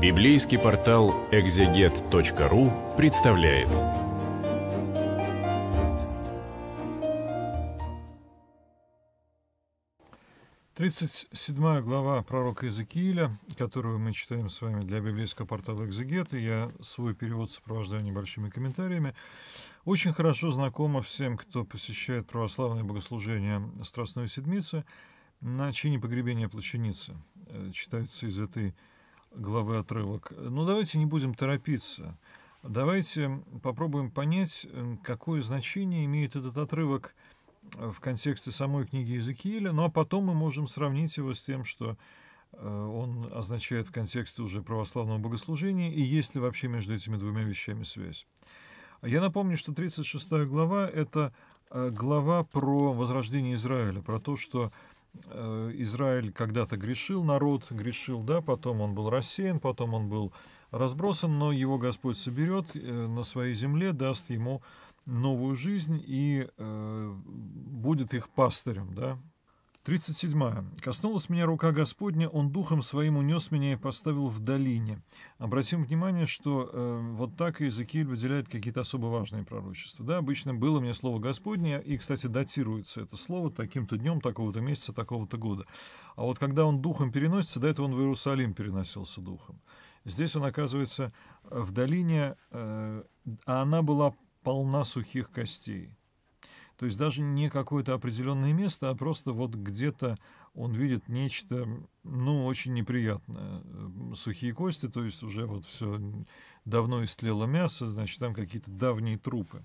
Библейский портал экзегет.ру представляет. Тридцать седьмая глава пророка Иезекииля, которую мы читаем с вами для библейского портала «Экзегет», и я свой перевод сопровождаю небольшими комментариями, очень хорошо знакома всем, кто посещает православное богослужение Страстной Седмицы на чине погребения Плащаницы э, Читается из этой главы отрывок. Но ну, давайте не будем торопиться. Давайте попробуем понять, э, какое значение имеет этот отрывок э, в контексте самой книги Иезекииля, ну а потом мы можем сравнить его с тем, что э, он означает в контексте уже православного богослужения, и есть ли вообще между этими двумя вещами связь. Я напомню, что 36 глава — это глава про возрождение Израиля, про то, что Э, Израиль когда-то грешил, народ грешил, да, потом он был рассеян, потом он был разбросан, но его Господь соберет э, на своей земле, даст ему новую жизнь и э, будет их пастырем, да, 37. «Коснулась меня рука Господня, Он духом своим унес меня и поставил в долине». Обратим внимание, что э, вот так Иезекииль выделяет какие-то особо важные пророчества. Да, обычно было мне слово Господне, и, кстати, датируется это слово таким-то днем, такого-то месяца, такого-то года. А вот когда он духом переносится, до этого он в Иерусалим переносился духом. Здесь он оказывается э, в долине, э, а она была полна сухих костей. То есть даже не какое-то определенное место, а просто вот где-то он видит нечто, ну, очень неприятное. Эм, сухие кости, то есть уже вот все давно истлело мясо, значит, там какие-то давние трупы.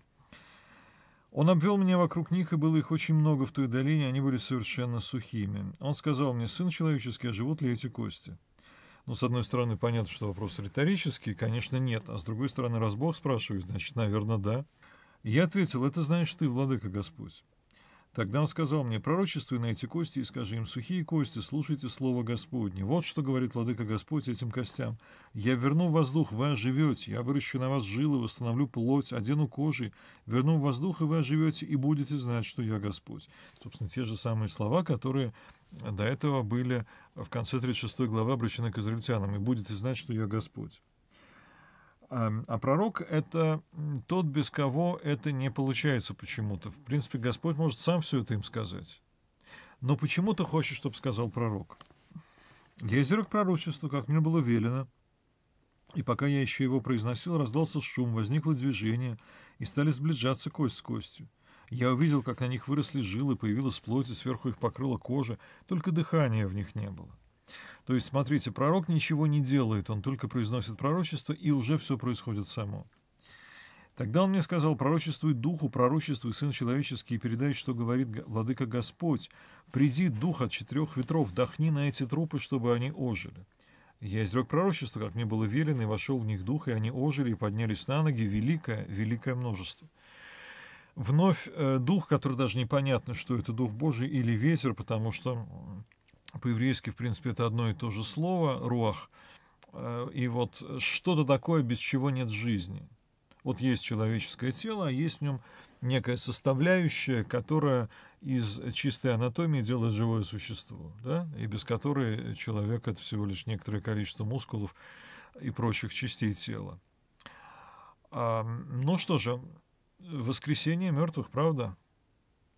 Он обвел меня вокруг них, и было их очень много в той долине, они были совершенно сухими. Он сказал мне, сын человеческий, а живут ли эти кости? Ну, с одной стороны, понятно, что вопрос риторический, конечно, нет. А с другой стороны, раз Бог спрашивает, значит, наверное, да. Я ответил, это знаешь ты, владыка Господь. Тогда он сказал мне, пророчествуй на эти кости и скажи им, сухие кости, слушайте слово Господне. Вот что говорит владыка Господь этим костям. Я верну в вас дух, вы оживете, я выращу на вас жилы, восстановлю плоть, одену кожи, верну в вас дух, и вы оживете, и будете знать, что я Господь. Собственно, те же самые слова, которые до этого были в конце 36 главы обращены к израильтянам, и будете знать, что я Господь. Эм, а пророк — это тот, без кого это не получается почему-то. В принципе, Господь может сам все это им сказать. Но почему ты хочешь, чтобы сказал пророк? Я изрек пророчество, как мне было велено. И пока я еще его произносил, раздался шум, возникло движение, и стали сближаться кость с костью. Я увидел, как на них выросли жилы, появилась плоть, и сверху их покрыла кожа, только дыхания в них не было. То есть, смотрите, пророк ничего не делает, он только произносит пророчество, и уже все происходит само. Тогда он мне сказал, пророчествуй Духу, пророчествуй, Сын Человеческий, и передай, что говорит Владыка Господь. Приди, Дух от четырех ветров, дохни на эти трупы, чтобы они ожили. Я изрек пророчество, как мне было велено, и вошел в них Дух, и они ожили, и поднялись на ноги, великое, великое множество. Вновь э, Дух, который даже непонятно, что это Дух Божий или ветер, потому что по-еврейски, в принципе, это одно и то же слово, руах. Э, и вот что-то такое, без чего нет жизни. Вот есть человеческое тело, а есть в нем некая составляющая, которая из чистой анатомии делает живое существо, да? и без которой человек — это всего лишь некоторое количество мускулов и прочих частей тела. А, ну что же, воскресение мертвых, правда?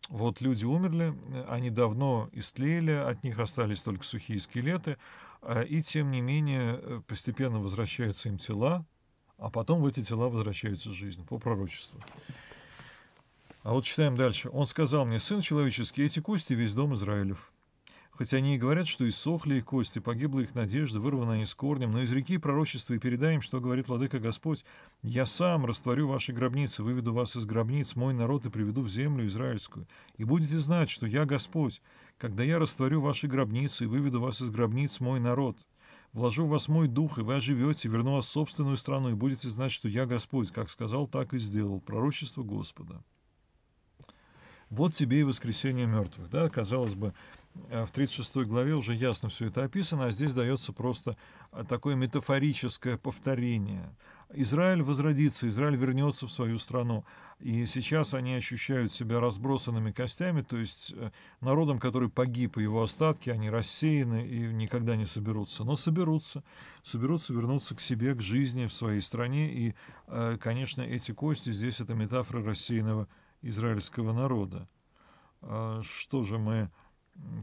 Вот люди умерли, э, они давно истлели, от них остались только сухие скелеты, а, и тем не менее э, постепенно возвращаются им тела, а потом в эти тела возвращается жизнь по пророчеству. А вот читаем дальше. «Он сказал мне, сын человеческий, эти кости весь дом Израилев». Хотя они и говорят, что иссохли их кости, погибла их надежда, вырвана они из корнем, но из реки пророчества и передаем, что говорит Владыка Господь, «Я сам растворю ваши гробницы, выведу вас из гробниц, мой народ и приведу в землю израильскую. И будете знать, что я Господь, когда я растворю ваши гробницы и выведу вас из гробниц, мой народ. Вложу в вас мой дух, и вы оживете, верну вас в собственную страну, и будете знать, что я Господь, как сказал, так и сделал. Пророчество Господа». Вот тебе и воскресение мертвых. Да? Казалось бы, э, в 36 главе уже ясно все это описано, а здесь дается просто э, такое метафорическое повторение. Израиль возродится, Израиль вернется в свою страну. И сейчас они ощущают себя разбросанными костями, то есть э, народом, который погиб, и его остатки, они рассеяны и никогда не соберутся. Но соберутся, соберутся вернуться к себе, к жизни в своей стране. И, конечно, эти кости здесь — это метафора рассеянного израильского народа. А что же мы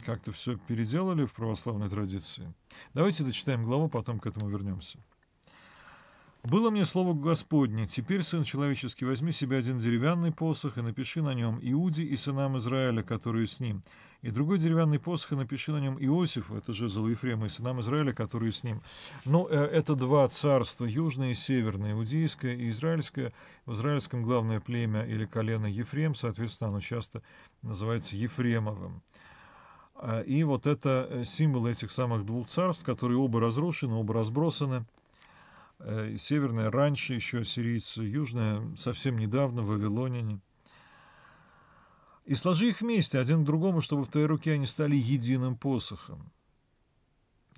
как-то все переделали в православной традиции? Давайте дочитаем главу, потом к этому вернемся. Было мне слово Господне, теперь, сын человеческий, возьми себе один деревянный посох и напиши на нем Иуде и сынам Израиля, которые с ним, и другой деревянный посох и напиши на нем Иосифу, это же Ефрема, и сынам Израиля, которые с ним. Но ну, э, это два царства, южное и северное, иудейское и израильское. В израильском главное племя или колено Ефрем, соответственно, оно часто называется Ефремовым. Э, и вот это э, символ этих самых двух царств, которые оба разрушены, оба разбросаны – Э, северная раньше еще сирийцы, южная совсем недавно, вавилоняне. И сложи их вместе, один к другому, чтобы в твоей руке они стали единым посохом.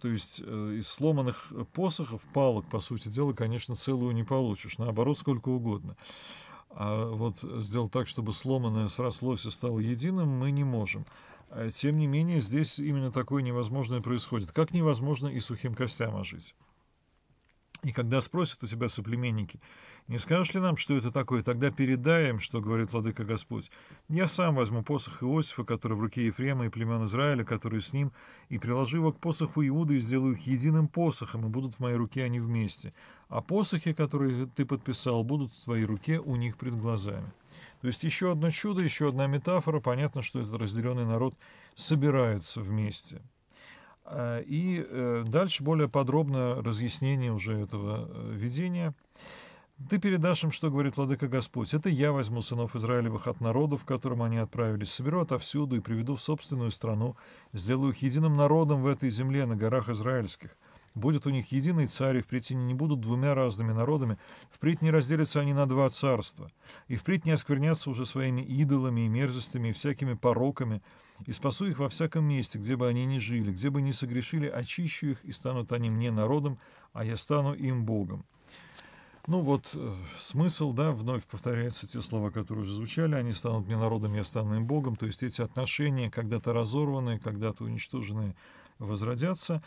То есть э, из сломанных посохов, палок, по сути дела, конечно, целую не получишь, наоборот, сколько угодно. А вот сделать так, чтобы сломанное срослось и стало единым, мы не можем. А тем не менее, здесь именно такое невозможное происходит. Как невозможно и сухим костям ожить. И когда спросят у тебя соплеменники, не скажешь ли нам, что это такое, тогда передаем, что говорит Владыка Господь. Я сам возьму посох Иосифа, который в руке Ефрема и племен Израиля, которые с ним, и приложу его к посоху Иуды и сделаю их единым посохом, и будут в моей руке они вместе. А посохи, которые ты подписал, будут в твоей руке у них пред глазами. То есть еще одно чудо, еще одна метафора. Понятно, что этот разделенный народ собирается вместе. Э, и э, дальше более подробно разъяснение уже этого э, видения. Ты передашь им, что говорит Владыка Господь. Это я возьму сынов Израилевых от народов, к которым они отправились, соберу отовсюду и приведу в собственную страну, сделаю их единым народом в этой земле на горах израильских. Будет у них единый царь, и впредь они не будут двумя разными народами, впредь не разделятся они на два царства, и впредь не осквернятся уже своими идолами и мерзостями и всякими пороками, и спасу их во всяком месте, где бы они ни жили, где бы ни согрешили, очищу их, и станут они мне народом, а я стану им Богом». Ну вот э, смысл, да, вновь повторяются те слова, которые уже звучали, они станут мне народом, я стану им Богом, то есть эти отношения, когда-то разорванные, когда-то уничтоженные, возродятся.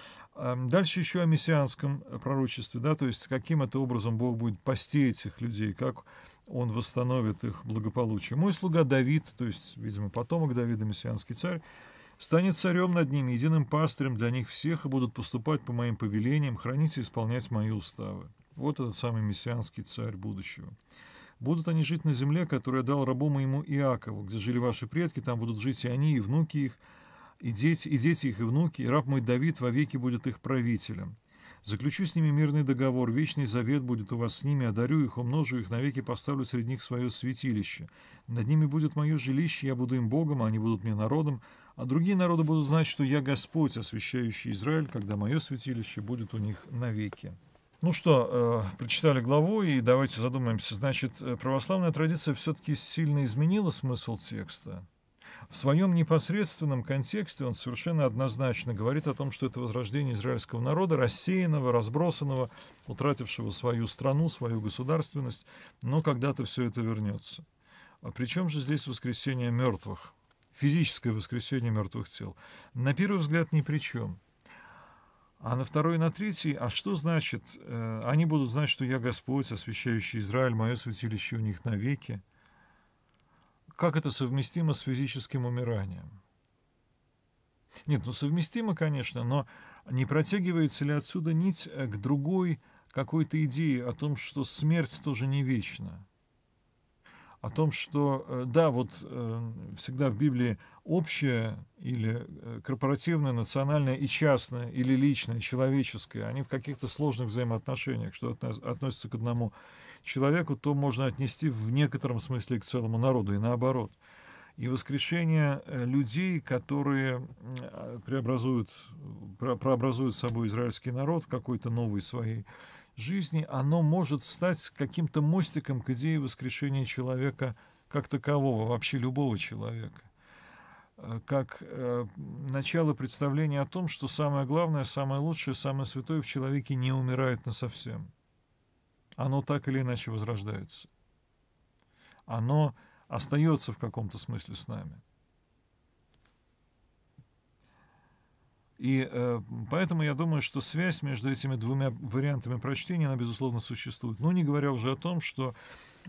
Дальше еще о мессианском э, пророчестве, да, то есть каким это образом Бог будет пасти этих людей, как он восстановит их благополучие. Мой слуга Давид, то есть, видимо, потомок Давида, мессианский царь, станет царем над ними, единым пастырем для них всех, и будут поступать по моим повелениям, хранить и исполнять мои уставы. Вот этот самый мессианский царь будущего. Будут они жить на земле, которую я дал рабу моему Иакову, где жили ваши предки, там будут жить и они, и внуки их, и дети, и дети их, и внуки, и раб мой Давид вовеки будет их правителем. Заключу с ними мирный договор, вечный завет будет у вас с ними, одарю их, умножу их, навеки поставлю среди них свое святилище. Над ними будет мое жилище, я буду им Богом, а они будут мне народом, а другие народы будут знать, что я Господь, освящающий Израиль, когда мое святилище будет у них навеки. Ну что, э, прочитали главу, и давайте задумаемся. Значит, э, православная традиция все-таки сильно изменила смысл текста. В своем непосредственном контексте он совершенно однозначно говорит о том, что это возрождение израильского народа, рассеянного, разбросанного, утратившего свою страну, свою государственность, но когда-то все это вернется. А при чем же здесь воскресение мертвых? Физическое воскресение мертвых тел. На первый взгляд, ни при чем. А на второй и на третий, а что значит, э, они будут знать, что я Господь, освящающий Израиль, мое святилище у них навеки как это совместимо с физическим умиранием? Нет, ну совместимо, конечно, но не протягивается ли отсюда нить э, к другой какой-то идее о том, что смерть тоже не вечна? о том, что, э, да, вот э, всегда в Библии общее или э, корпоративное, национальное и частное, или личное, человеческое, они в каких-то сложных взаимоотношениях, что относится к одному человеку, то можно отнести в некотором смысле к целому народу, и наоборот. И воскрешение людей, которые преобразуют, преобразуют собой израильский народ в какой-то новой своей жизни, оно может стать каким-то мостиком к идее воскрешения человека как такового, вообще любого человека э, как э, начало представления о том, что самое главное, самое лучшее, самое святое в человеке не умирает на совсем. Оно так или иначе возрождается. Оно остается в каком-то смысле с нами. И э, поэтому я думаю, что связь между этими двумя вариантами прочтения, она, безусловно, существует. Ну, не говоря уже о том, что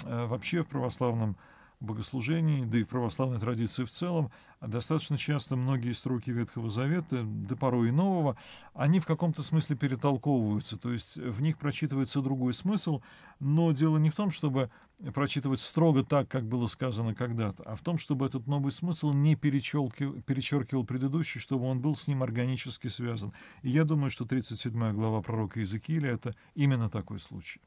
э, вообще в православном богослужении, да и в православной традиции в целом, достаточно часто многие строки Ветхого Завета, да порой и Нового, они в каком-то смысле перетолковываются, то есть в них прочитывается другой смысл, но дело не в том, чтобы прочитывать строго так, как было сказано когда-то, а в том, чтобы этот новый смысл не перечеркивал, перечеркивал предыдущий, чтобы он был с ним органически связан. И я думаю, что 37 глава пророка Иезекииля — это именно такой случай.